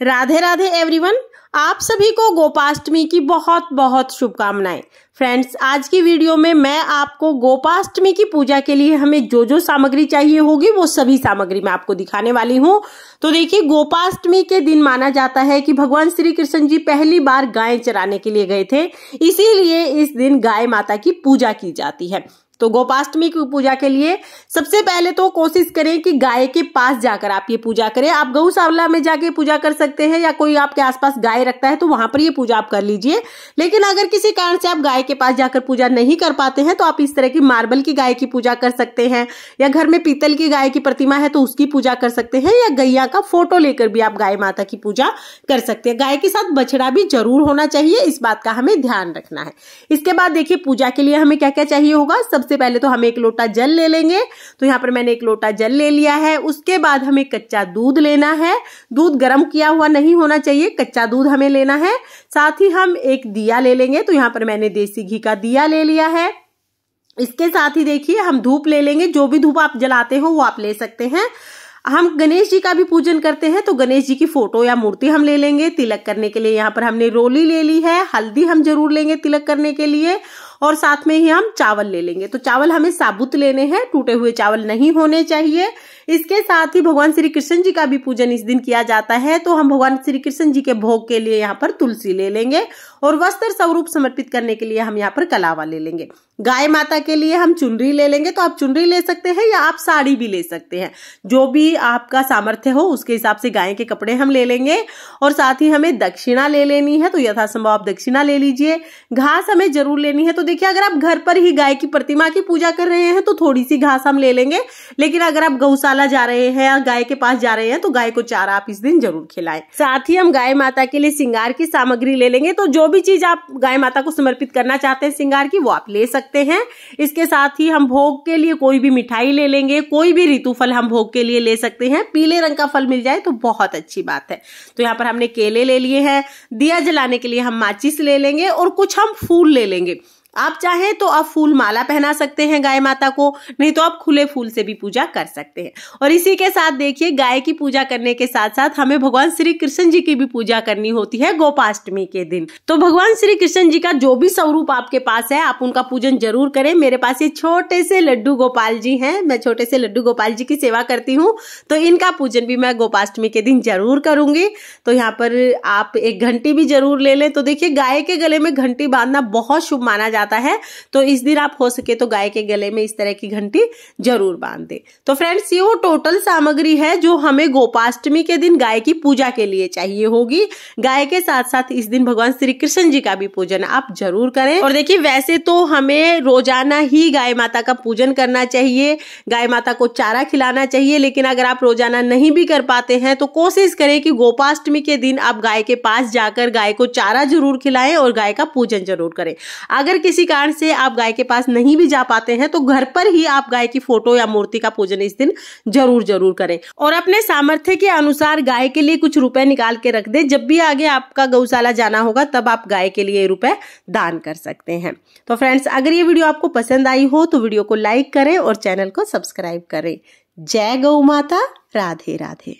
Radhe Radhe everyone आप सभी को गोपाष्टमी की बहुत बहुत शुभकामनाएं फ्रेंड्स आज की वीडियो में मैं आपको गोपाष्टमी की पूजा के लिए हमें जो जो सामग्री चाहिए होगी वो सभी सामग्री मैं आपको दिखाने वाली हूँ तो देखिए गोपाष्टमी के दिन माना जाता है कि भगवान श्री कृष्ण जी पहली बार गाय चराने के लिए गए थे इसीलिए इस दिन गाय माता की पूजा की जाती है तो गोपाष्टमी की पूजा के लिए सबसे पहले तो कोशिश करें कि गाय के पास जाकर आप ये पूजा करें आप गौशावला में जाके पूजा कर सकते हैं या कोई आपके आसपास गाय रखता है तो वहां पर ये पूजा आप कर लीजिए लेकिन अगर किसी कारण से आप गाय के पास जाकर पूजा नहीं कर पाते हैं तो आप इस तरह की मार्बल की गाय की पूजा कर सकते हैं या घर में पीतल की गाय की प्रतिमा है तो उसकी पूजा कर सकते हैं या गैया का फोटो लेकर भी आप गाय माता की पूजा कर सकते हैं गाय के साथ बछड़ा भी जरूर होना चाहिए इस बात का हमें ध्यान रखना है इसके बाद देखिए पूजा के लिए हमें क्या क्या चाहिए होगा सबसे सबसे पहले तो हम एक लोटा जल ले लेंगे तो यहाँ पर मैंने एक लोटा जल ले लिया है उसके बाद हमें कच्चा दूध लेना है दूध गर्म किया हुआ नहीं होना चाहिए कच्चा दूध हमें लेना है साथ ही हम एक दिया ले लेंगे तो यहाँ पर मैंने देसी घी का दिया ले लिया है इसके साथ ही देखिए हम धूप ले लेंगे जो भी धूप आप जलाते हो वो आप ले सकते हैं हम गणेश जी का भी पूजन करते हैं तो गणेश जी की फोटो या मूर्ति हम ले लेंगे तिलक करने के लिए यहाँ पर हमने रोली ले ली है हल्दी हम जरूर लेंगे तिलक करने के लिए और साथ में ही हम चावल ले लेंगे तो चावल हमें साबुत लेने हैं टूटे हुए चावल नहीं होने चाहिए इसके साथ ही भगवान श्री कृष्ण जी का भी पूजन इस दिन किया जाता है तो हम भगवान श्री कृष्ण जी के भोग के लिए यहाँ पर तुलसी ले लेंगे और वस्त्र स्वरूप समर्पित करने के लिए हम यहाँ पर कलावा ले लेंगे गाय माता के लिए हम चुनरी ले लेंगे तो आप चुनरी ले सकते हैं या आप साड़ी भी ले सकते हैं जो भी आपका सामर्थ्य हो उसके हिसाब से गाय के कपड़े हम ले लेंगे और साथ ही हमें दक्षिणा ले लेनी है तो यथासंभव आप दक्षिणा ले लीजिए घास हमें जरूर लेनी है तो देखिए अगर आप घर पर ही गाय की प्रतिमा की पूजा कर रहे हैं तो थोड़ी सी घास हम ले लेंगे लेकिन अगर आप गौशाला जा रहे हैं या गाय के पास जा रहे हैं तो गाय को चारा आप इस दिन जरूर खिलाएं साथ ही हम गाय माता के लिए सिंगार की सामग्री ले लेंगे तो जो भी चीज आप गाय माता को समर्पित करना चाहते हैं सिंगार की वो आप ले सकते हैं इसके साथ ही हम भोग के लिए कोई भी मिठाई ले लेंगे कोई भी ऋतु फल हम भोग के लिए ले सकते हैं पीले रंग का फल मिल जाए तो बहुत अच्छी बात है तो यहाँ पर हमने केले ले लिए हैं दिया जलाने के लिए हम माचिस ले लेंगे और कुछ हम फूल ले लेंगे आप चाहें तो आप फूल माला पहना सकते हैं गाय माता को नहीं तो आप खुले फूल से भी पूजा कर सकते हैं और इसी के साथ देखिए गाय की पूजा करने के साथ साथ हमें भगवान श्री कृष्ण जी की भी पूजा करनी होती है गोपाष्टमी के दिन तो भगवान श्री कृष्ण जी का जो भी स्वरूप आपके पास है आप उनका पूजन जरूर करें मेरे पास ये छोटे से लड्डू गोपाल जी हैं मैं छोटे से लड्डू गोपाल जी की सेवा करती हूँ तो इनका पूजन भी मैं गोपाष्टमी के दिन जरूर करूंगी तो यहाँ पर आप एक घंटी भी जरूर ले लें तो देखिए गाय के गले में घंटी बांधना बहुत शुभ माना जाता जाता है तो इस दिन आप हो सके तो गाय के गले में इस तरह की घंटी जरूर बांध दे तो फ्रेंड्स ये वो टोटल सामग्री है जो हमें गोपाष्टमी के दिन गाय की पूजा के लिए चाहिए होगी गाय के साथ साथ इस दिन भगवान श्री कृष्ण जी का भी पूजन आप जरूर करें और देखिए वैसे तो हमें रोजाना ही गाय माता का पूजन करना चाहिए गाय माता को चारा खिलाना चाहिए लेकिन अगर आप रोजाना नहीं भी कर पाते हैं तो कोशिश करें कि गोपाष्टमी के दिन आप गाय के पास जाकर गाय को चारा जरूर खिलाएं और गाय का पूजन जरूर करें अगर किसी किसी कारण से आप गाय के पास नहीं भी जा पाते हैं तो घर पर ही आप गाय की फोटो या मूर्ति का पूजन इस दिन जरूर जरूर करें और अपने सामर्थ्य के अनुसार गाय के लिए कुछ रुपए निकाल के रख दे जब भी आगे आपका गौशाला जाना होगा तब आप गाय के लिए रुपए दान कर सकते हैं तो फ्रेंड्स अगर ये वीडियो आपको पसंद आई हो तो वीडियो को लाइक करें और चैनल को सब्सक्राइब करें जय गौ माता राधे राधे